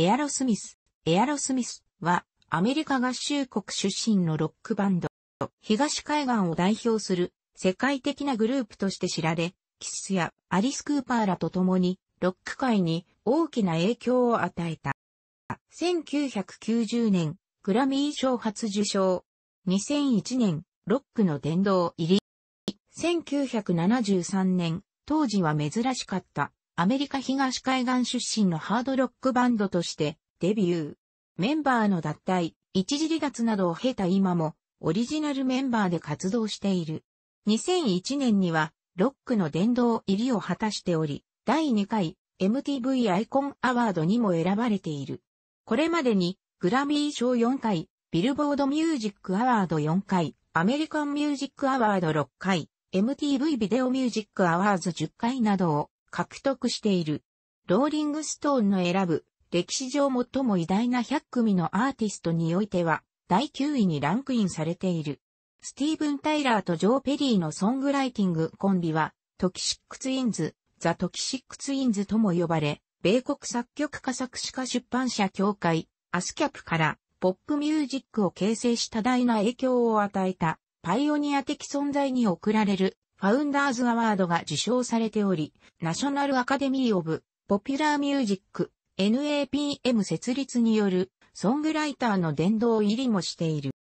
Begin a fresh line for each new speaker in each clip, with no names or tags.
エアロスミス。エアロスミスはアメリカ合衆国出身のロックバンド。東海岸を代表する世界的なグループとして知られ、キスやアリス・クーパーらと共にロック界に大きな影響を与えた。1990年、グラミー賞初受賞。2001年、ロックの殿堂入り。1973年、当時は珍しかったアメリカ東海岸出身のハードロックバンドとしてデビュー。メンバーの脱退、一時離脱などを経た今も、オリジナルメンバーで活動している。2001年には、ロックの殿堂入りを果たしており、第2回 MTV アイコンアワードにも選ばれている。これまでに、グラミー賞4回、ビルボードミュージックアワード4回、アメリカンミュージックアワード6回、MTV ビデオミュージックアワーズ10回などを獲得している。ローリングストーンの選ぶ歴史上最も偉大な100組のアーティストにおいては第9位にランクインされている。スティーブン・タイラーとジョー・ペリーのソングライティングコンビはトキシックツインズ、ザ・トキシックツインズとも呼ばれ、米国作曲家作詞家出版社協会、アスキャップからポップミュージックを形成した大な影響を与えたパイオニア的存在に贈られるファウンダーズアワードが受賞されており、ナショナルアカデミー・オブ・ポピュラー・ミュージック、NAPM 設立による、ソングライターの殿堂入りもしている。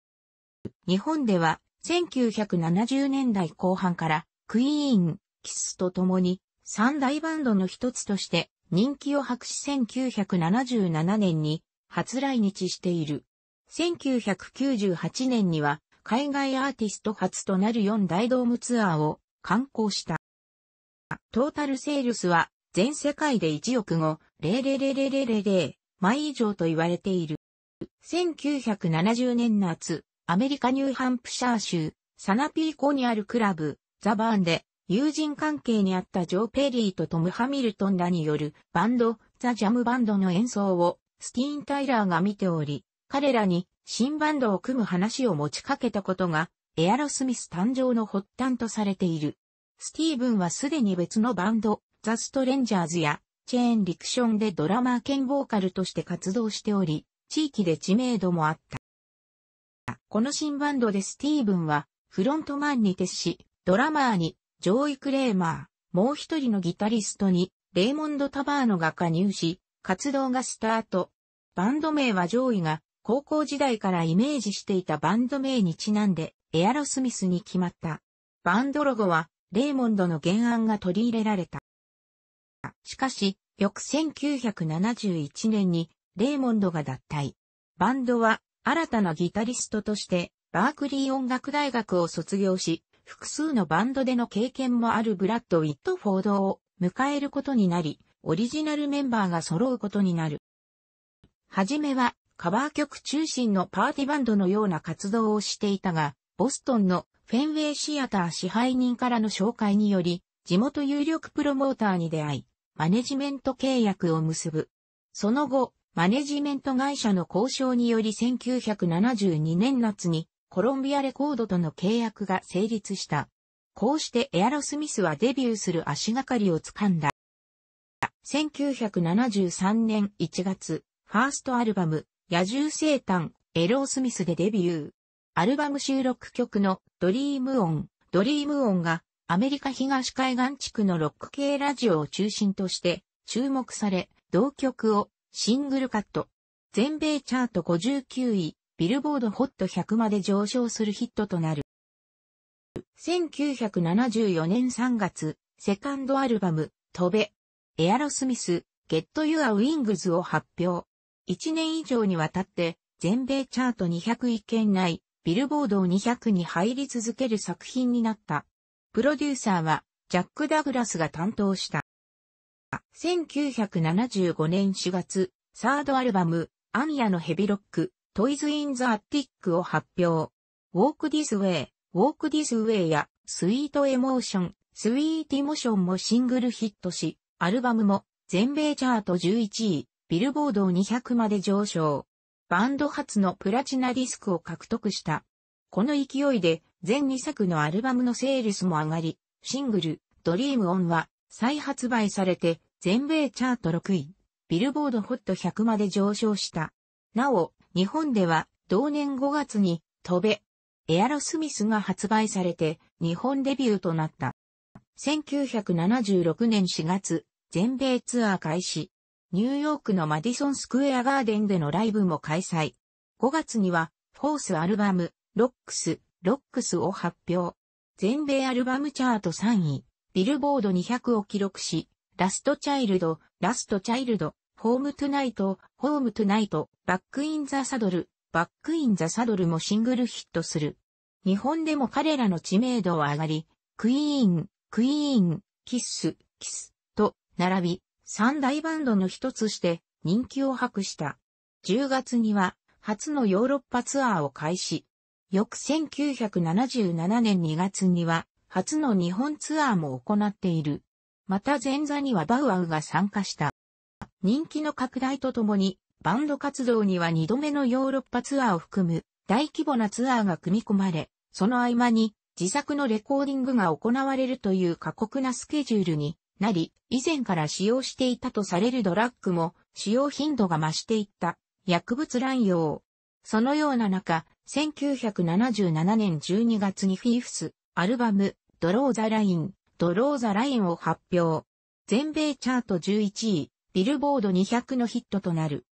日本では、1970年代後半から、クイーン、キスと共に、三大バンドの一つとして、人気を博し1977年に、初来日している。1998年には、海外アーティスト初となる4大ドームツアーを観光した。トータルセールスは全世界で1億5、0000000枚以上と言われている。1970年夏、アメリカニューハンプシャー州、サナピーコにあるクラブ、ザバーンで、友人関係にあったジョー・ペリーとトム・ハミルトンらによるバンド、ザ・ジャムバンドの演奏をスティーン・タイラーが見ており、彼らに新バンドを組む話を持ちかけたことがエアロスミス誕生の発端とされている。スティーブンはすでに別のバンド、ザ・ストレンジャーズや、チェーン・リクションでドラマー兼ボーカルとして活動しており、地域で知名度もあった。この新バンドでスティーブンは、フロントマンに徹し、ドラマーに、ジョーイ・クレーマー、もう一人のギタリストに、レイモンド・タバーノが加入し、活動がスタート。バンド名は上位が、高校時代からイメージしていたバンド名にちなんで、エアロスミスに決まった。バンドロゴは、レイモンドの原案が取り入れられた。しかし、翌1971年に、レイモンドが脱退。バンドは、新たなギタリストとして、バークリー音楽大学を卒業し、複数のバンドでの経験もあるブラッド・ウィットフォードを迎えることになり、オリジナルメンバーが揃うことになる。はじめは、カバー曲中心のパーティバンドのような活動をしていたが、ボストンのフェンウェイシアター支配人からの紹介により、地元有力プロモーターに出会い、マネジメント契約を結ぶ。その後、マネジメント会社の交渉により1972年夏にコロンビアレコードとの契約が成立した。こうしてエアロスミスはデビューする足がかりをつかんだ。1973年1月、ファーストアルバム、野獣生誕、エロースミスでデビュー。アルバム収録曲のドリームオン、ドリームオンがアメリカ東海岸地区のロック系ラジオを中心として注目され、同曲をシングルカット、全米チャート59位、ビルボードホット100まで上昇するヒットとなる。1974年3月、セカンドアルバム、飛べ、エアロスミス、ゲットユアウィングズを発表。1年以上にわたって、全米チャート201件内、ビルボードを200に入り続ける作品になった。プロデューサーは、ジャック・ダグラスが担当した。1975年4月、サードアルバム、アンヤのヘビロック、トイズ・イン・ザ・アッティックを発表。ウォーク・ディス・ウェイ、ウォーク・ディス・ウェイや、スイート・エモーション、スイート・エモーションもシングルヒットし、アルバムも全米チャート11位、ビルボードを200まで上昇。バンド初のプラチナディスクを獲得した。この勢いで、全2作のアルバムのセールスも上がり、シングル、ドリームオンは、再発売されて、全米チャート6位、ビルボードホット100まで上昇した。なお、日本では、同年5月に、飛べ、エアロスミスが発売されて、日本デビューとなった。1976年4月、全米ツアー開始。ニューヨークのマディソンスクエアガーデンでのライブも開催。5月には、フォースアルバム、ロックス、ロックスを発表。全米アルバムチャート3位、ビルボード200を記録し、ラストチャイルド、ラストチャイルド、ホームトゥナイト、ホームトゥナイト、バックインザサドル、バックインザサドルもシングルヒットする。日本でも彼らの知名度は上がり、クイーン、クイーン、キッス、キスと並び、三大バンドの一つして人気を博した。10月には初のヨーロッパツアーを開始。翌1977年2月には初の日本ツアーも行っている。また前座にはバウアウが参加した。人気の拡大とともにバンド活動には2度目のヨーロッパツアーを含む大規模なツアーが組み込まれ、その合間に自作のレコーディングが行われるという過酷なスケジュールになり、以前から使用していたとされるドラッグも使用頻度が増していった薬物乱用。そのような中、1977年12月にフィーフス、アルバム、ドローザライン、ドローザラインを発表。全米チャート11位、ビルボード200のヒットとなる。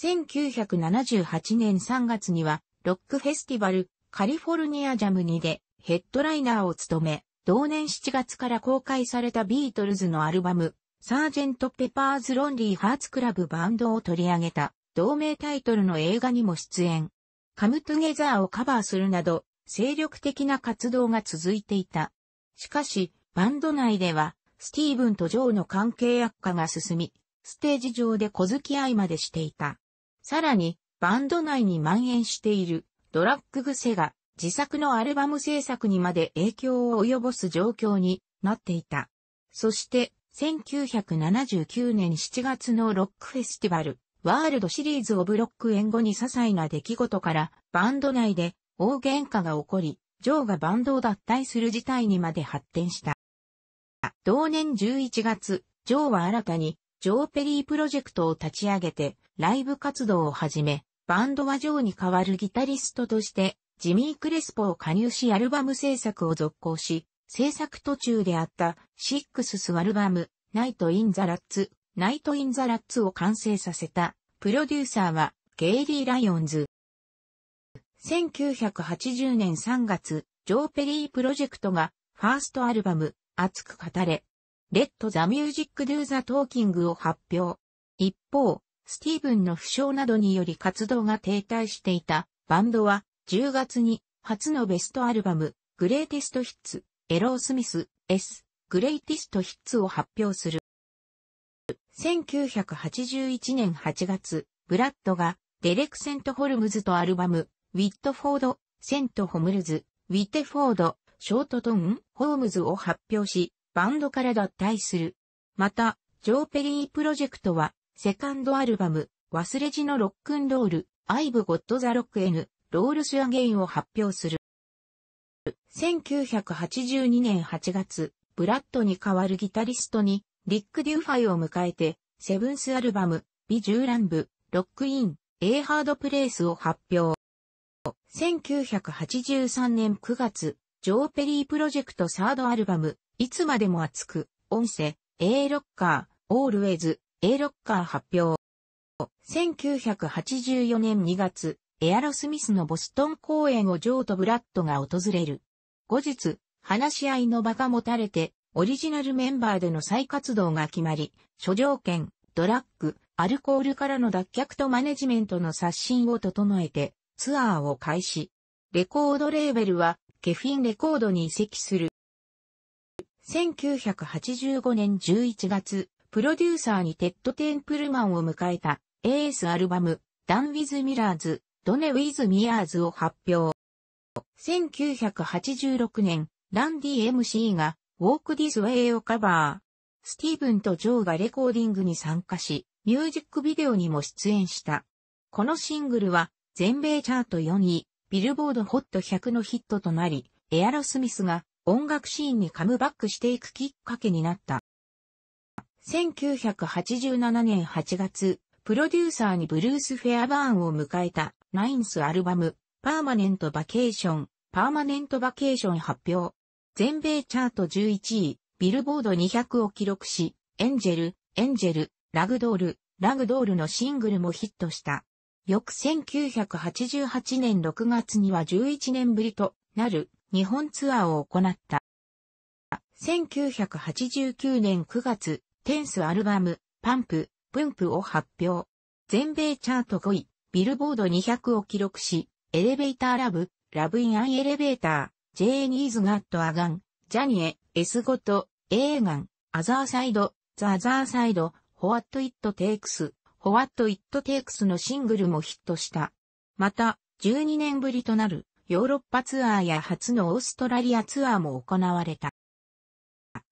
1978年3月には、ロックフェスティバル、カリフォルニアジャムにでヘッドライナーを務め、同年7月から公開されたビートルズのアルバム、サージェント・ペパーズ・ロンリー・ハーツ・クラブ・バンドを取り上げた、同名タイトルの映画にも出演。カム・トゥゲザーをカバーするなど、精力的な活動が続いていた。しかし、バンド内では、スティーブンとジョーの関係悪化が進み、ステージ上で小付き合いまでしていた。さらに、バンド内に蔓延しているドラッグ癖が自作のアルバム制作にまで影響を及ぼす状況になっていた。そして、1979年7月のロックフェスティバル、ワールドシリーズオブロック援護に些細な出来事からバンド内で大喧嘩が起こり、ジョーがバンドを脱退する事態にまで発展した。同年11月、ジョーは新たにジョーペリープロジェクトを立ち上げてライブ活動を始め、バンドはジョーに代わるギタリストとしてジミー・クレスポを加入しアルバム制作を続行し、制作途中であったシックススアルバム、ナイト・イン・ザ・ラッツ、ナイト・イン・ザ・ラッツを完成させた、プロデューサーは、ゲイリー・ライオンズ。1980年3月、ジョー・ペリー・プロジェクトが、ファーストアルバム、熱く語れ、レッド・ザ・ミュージック・ドゥ・ザ・トーキングを発表。一方、スティーブンの負傷などにより活動が停滞していた、バンドは、10月に初のベストアルバム、グレイテストヒッツ、エロー・スミス、S、グレイテストヒッツを発表する。1981年8月、ブラッドがデレクセント・ホルムズとアルバム、ウィットフォード、セント・ホムルズ、ウィテフォード、ショートトン、ホームズを発表し、バンドから脱退する。また、ジョー・ペリープロジェクトは、セカンドアルバム、忘れ字のロックンロール、アイブ・ゴッド・ザ・ロック・ N、ロールスアゲインを発表する。1982年8月、ブラッドに代わるギタリストに、リック・デューファイを迎えて、セブンスアルバム、ビジューランブ、ロックイン、A ハードプレイスを発表。1983年9月、ジョー・ペリープロジェクトサードアルバム、いつまでも熱く、音声、A ロッカー、オールウェイズ、A ロッカー発表。1984年2月、エアロスミスのボストン公演をジョーとブラッドが訪れる。後日、話し合いの場が持たれて、オリジナルメンバーでの再活動が決まり、諸条件、ドラッグ、アルコールからの脱却とマネジメントの刷新を整えて、ツアーを開始。レコードレーベルは、ケフィンレコードに移籍する。1985年11月、プロデューサーにテッド・テンプルマンを迎えた AS アルバム、ダン・ウィズ・ミラーズ、ドネ・ウィズ・ミアーズを発表。1986年、ランディ・ MC が、ウォーク・ディス・ウェイをカバー。スティーブンとジョーがレコーディングに参加し、ミュージックビデオにも出演した。このシングルは、全米チャート4位、ビルボードホット100のヒットとなり、エアロスミスが音楽シーンにカムバックしていくきっかけになった。1987年8月、プロデューサーにブルース・フェアバーンを迎えたナインスアルバム、パーマネントバケーション、パーマネントバケーション発表。全米チャート11位、ビルボード200を記録し、エンジェル、エンジェル、ラグドール、ラグドールのシングルもヒットした。翌1988年6月には11年ぶりとなる日本ツアーを行った。1989年9月、テンスアルバム、パンプ、プンプを発表。全米チャート5位、ビルボード200を記録し、エレベーターラブ、ラブインアンエレベーター、ジェーニーズガットアガン、ジャニエ、エスゴト、エーガン、アザーサイド、ザ・アザーサイド、ホワット・イット・テイクス、ホワット・イット・テイクスのシングルもヒットした。また、12年ぶりとなるヨーロッパツアーや初のオーストラリアツアーも行われた。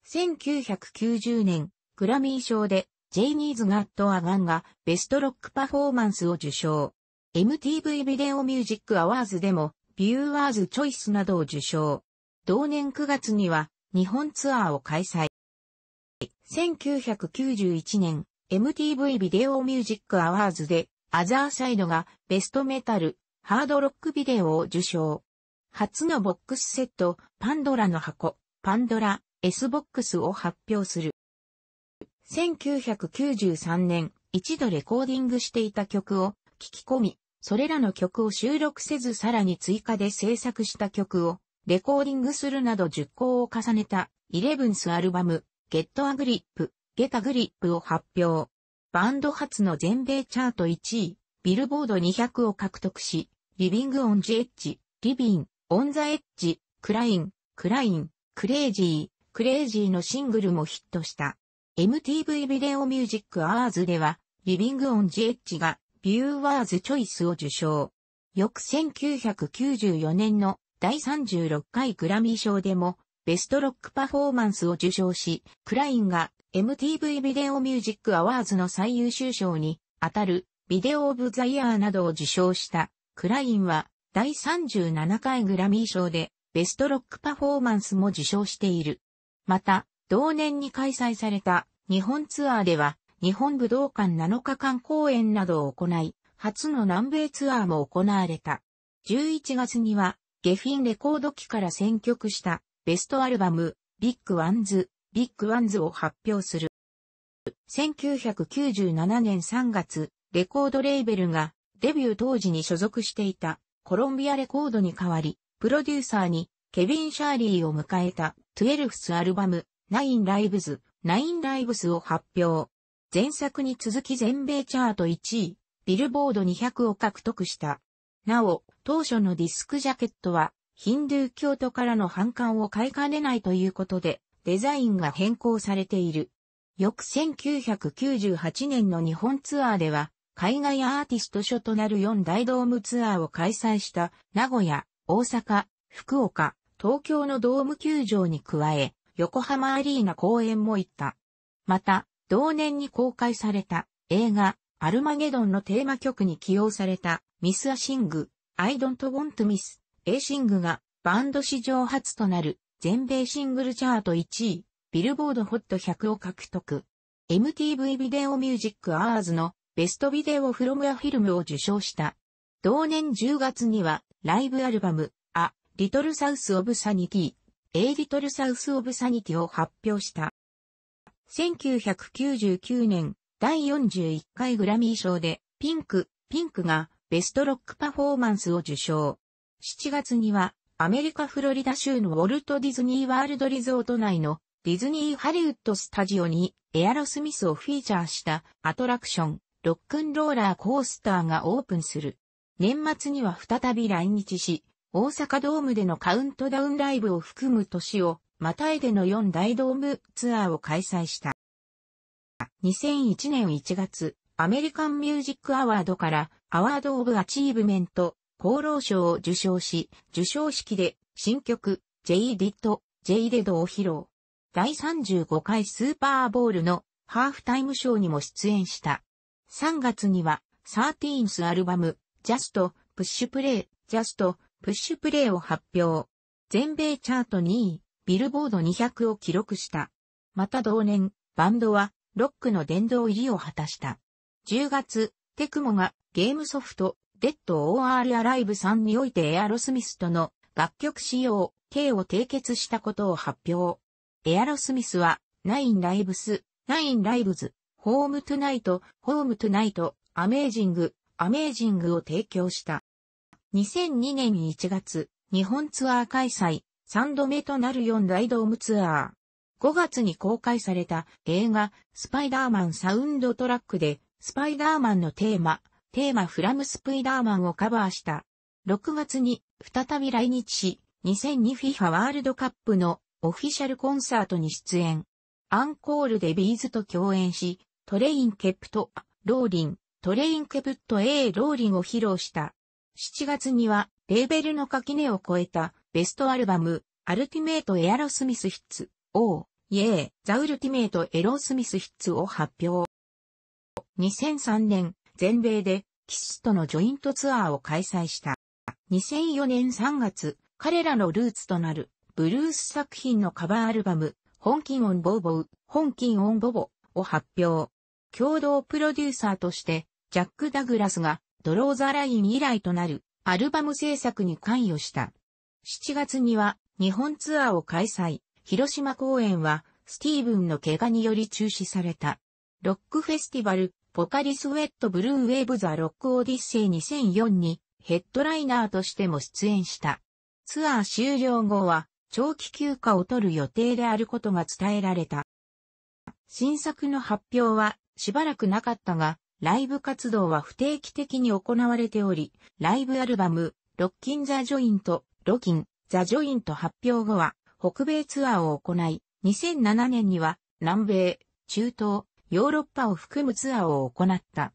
1990年、グラミー賞でジェイニーズ・ガット・アガンがベストロックパフォーマンスを受賞。MTV ビデオミュージックアワーズでもビューアーズチョイスなどを受賞。同年9月には日本ツアーを開催。1991年 MTV ビデオミュージックアワーズでアザーサイドがベストメタル、ハードロックビデオを受賞。初のボックスセット、パンドラの箱、パンドラ、S ボックスを発表する。1993年、一度レコーディングしていた曲を聞き込み、それらの曲を収録せずさらに追加で制作した曲をレコーディングするなど10を重ねたイレブンスアルバム、ゲットアグリップ、ゲタグリップを発表。バンド初の全米チャート1位、ビルボード200を獲得し、リビングオンジエッジ、リビン、オンザエッジ、クライン、クライン、クレイジー、クレイジーのシングルもヒットした。MTV ビデオミュージックアワーズでは、リビングオンジエッジがビューワーズチョイスを受賞。翌1994年の第36回グラミー賞でもベストロックパフォーマンスを受賞し、クラインが MTV ビデオミュージックアワーズの最優秀賞に当たるビデオオブザイヤーなどを受賞したクラインは第37回グラミー賞でベストロックパフォーマンスも受賞している。また、同年に開催された日本ツアーでは、日本武道館7日間公演などを行い、初の南米ツアーも行われた。11月には、ゲフィンレコード機から選曲したベストアルバム、ビッグワンズ、ビッグワンズを発表する。1997年3月、レコードレーベルがデビュー当時に所属していたコロンビアレコードに代わり、プロデューサーにケビン・シャーリーを迎えた12スアルバム、ナイン・ライブズ9 Lives を発表。前作に続き全米チャート1位、ビルボード200を獲得した。なお、当初のディスクジャケットは、ヒンドゥー教徒からの反感を買いかねないということで、デザインが変更されている。翌1998年の日本ツアーでは、海外アーティスト書となる4大ドームツアーを開催した名古屋、大阪、福岡、東京のドーム球場に加え、横浜アリーナ公演も行った。また、同年に公開された映画、アルマゲドンのテーマ曲に起用されたミス・ア・シング、I Don't Want Miss、シングがバンド史上初となる全米シングルチャート1位、ビルボードホット100を獲得。MTV ビデオミュージックアーズのベストビデオフロムアフィルムを受賞した。同年10月にはライブアルバム、A Little South of s n エイリトルサウス・オブ・サニティを発表した。1999年、第41回グラミー賞で、ピンク、ピンクがベストロックパフォーマンスを受賞。7月には、アメリカ・フロリダ州のウォルト・ディズニー・ワールド・リゾート内のディズニー・ハリウッド・スタジオにエアロスミスをフィーチャーしたアトラクション、ロックンローラーコースターがオープンする。年末には再び来日し、大阪ドームでのカウントダウンライブを含む年を、またいでの4大ドームツアーを開催した。2001年1月、アメリカンミュージックアワードからアワード・オブ・アチーブメント、厚労賞を受賞し、受賞式で新曲 J・ ディット、J・ デドを披露。第35回スーパーボールのハーフタイムショーにも出演した。3月には、13th アルバム、ジャスト、プッシュプレイ、ジャスト、プッシュプレイを発表。全米チャート2位、ビルボード200を記録した。また同年、バンドは、ロックの殿堂入りを果たした。10月、テクモが、ゲームソフト、デッド OR アライブ3においてエアロスミスとの楽曲使用、K を締結したことを発表。エアロスミスは、ナインライブス、ナインライブズ、ホームトゥナイト、ホームトゥナイト、アメージング、アメージングを提供した。2002年1月、日本ツアー開催、3度目となる4大ドームツアー。5月に公開された映画、スパイダーマンサウンドトラックで、スパイダーマンのテーマ、テーマフラムスプイダーマンをカバーした。6月に再び来日し、2002FIFA ワールドカップのオフィシャルコンサートに出演。アンコールでビーズと共演し、トレインケプト、ローリン、トレインケプト A ローリンを披露した。7月には、レーベルの垣根を超えた、ベストアルバム、アルティメイト・エアロスミス・ヒッツ、O、イエー、ザ・ウルティメイト・エロスミス・ヒッツを発表。2003年、全米で、キスとのジョイントツアーを開催した。2004年3月、彼らのルーツとなる、ブルース作品のカバーアルバム、本金オンボーボウ、本金オンボボを発表。共同プロデューサーとして、ジャック・ダグラスがドローザライン以来となるアルバム制作に関与した。7月には日本ツアーを開催。広島公演はスティーブンの怪我により中止された。ロックフェスティバル、ポカリスウェットブルーウェーブザロックオディッセイ2004にヘッドライナーとしても出演した。ツアー終了後は長期休暇を取る予定であることが伝えられた。新作の発表はしばらくなかったが、ライブ活動は不定期的に行われており、ライブアルバム、ロッキン・ザ・ジョイント、ロキン、ザ・ジョイント発表後は、北米ツアーを行い、2007年には、南米、中東、ヨーロッパを含むツアーを行った。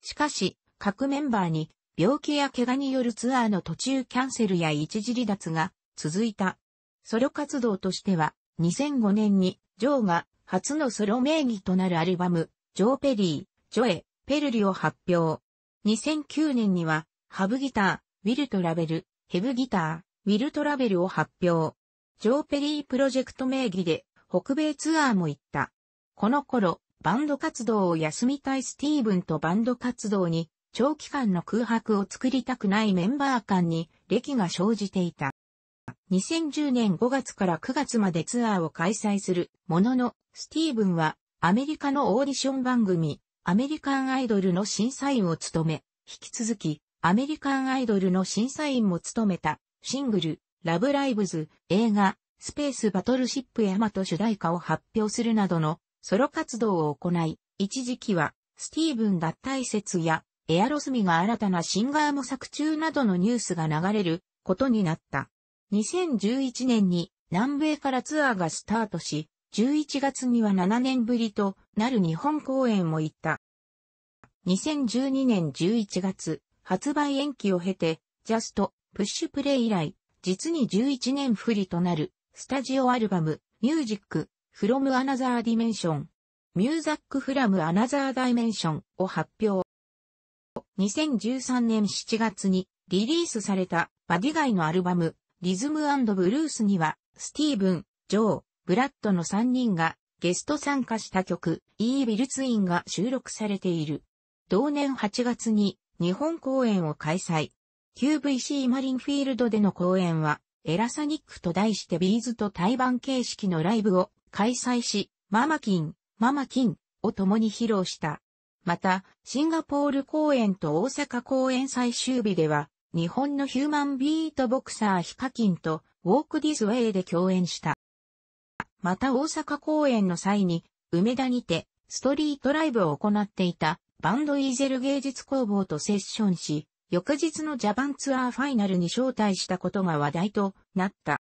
しかし、各メンバーに、病気や怪我によるツアーの途中キャンセルや一時離脱が続いた。ソロ活動としては、2005年に、ジョーが初のソロ名義となるアルバム、ジョー・ペリー、ジョエ、ペルリを発表。2009年には、ハブギター、ウィルトラベル、ヘブギター、ウィルトラベルを発表。ジョーペリープロジェクト名義で、北米ツアーも行った。この頃、バンド活動を休みたいスティーブンとバンド活動に、長期間の空白を作りたくないメンバー間に、歴が生じていた。2010年5月から9月までツアーを開催するものの、スティーブンはアメリカのオーディション番組、アメリカンアイドルの審査員を務め、引き続き、アメリカンアイドルの審査員も務めた、シングル、ラブライブズ、映画、スペースバトルシップヤマト主題歌を発表するなどのソロ活動を行い、一時期は、スティーブン脱退説や、エアロスミが新たなシンガー模索中などのニュースが流れることになった。2011年に南米からツアーがスタートし、11月には7年ぶりとなる日本公演も行った。2012年11月、発売延期を経て、ジャスト、プッシュプレイ以来、実に11年不利となる、スタジオアルバム、ミュージック、フロムアナザーディメンション、ミューザックフラムアナザーダイメンションを発表。2013年7月にリリースされたバディガイのアルバムリズムブルースにはスティーブン、ジョー、ブラッドの3人がゲスト参加した曲、E ビルツインが収録されている。同年8月に日本公演を開催。QVC マリンフィールドでの公演は、エラサニックと題してビーズと対バン形式のライブを開催し、ママキン、ママキンを共に披露した。また、シンガポール公演と大阪公演最終日では、日本のヒューマンビートボクサーヒカキンとウォークディズウェイで共演した。また大阪公演の際に、梅田にて、ストリートライブを行っていた、バンドイーゼル芸術工房とセッションし、翌日のジャパンツアーファイナルに招待したことが話題となった。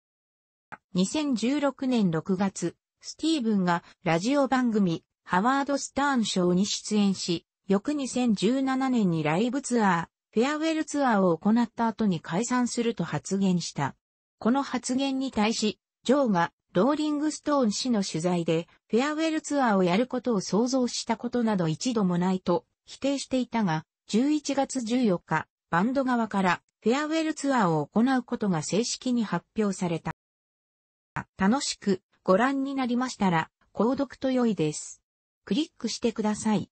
2016年6月、スティーブンがラジオ番組、ハワード・スターンショーに出演し、翌2017年にライブツアー、フェアウェルツアーを行った後に解散すると発言した。この発言に対し、ジョーがローリングストーン氏の取材で、フェアウェルツアーをやることを想像したことなど一度もないと否定していたが、11月14日、バンド側からフェアウェルツアーを行うことが正式に発表された。楽しくご覧になりましたら、購読と良いです。クリックしてください。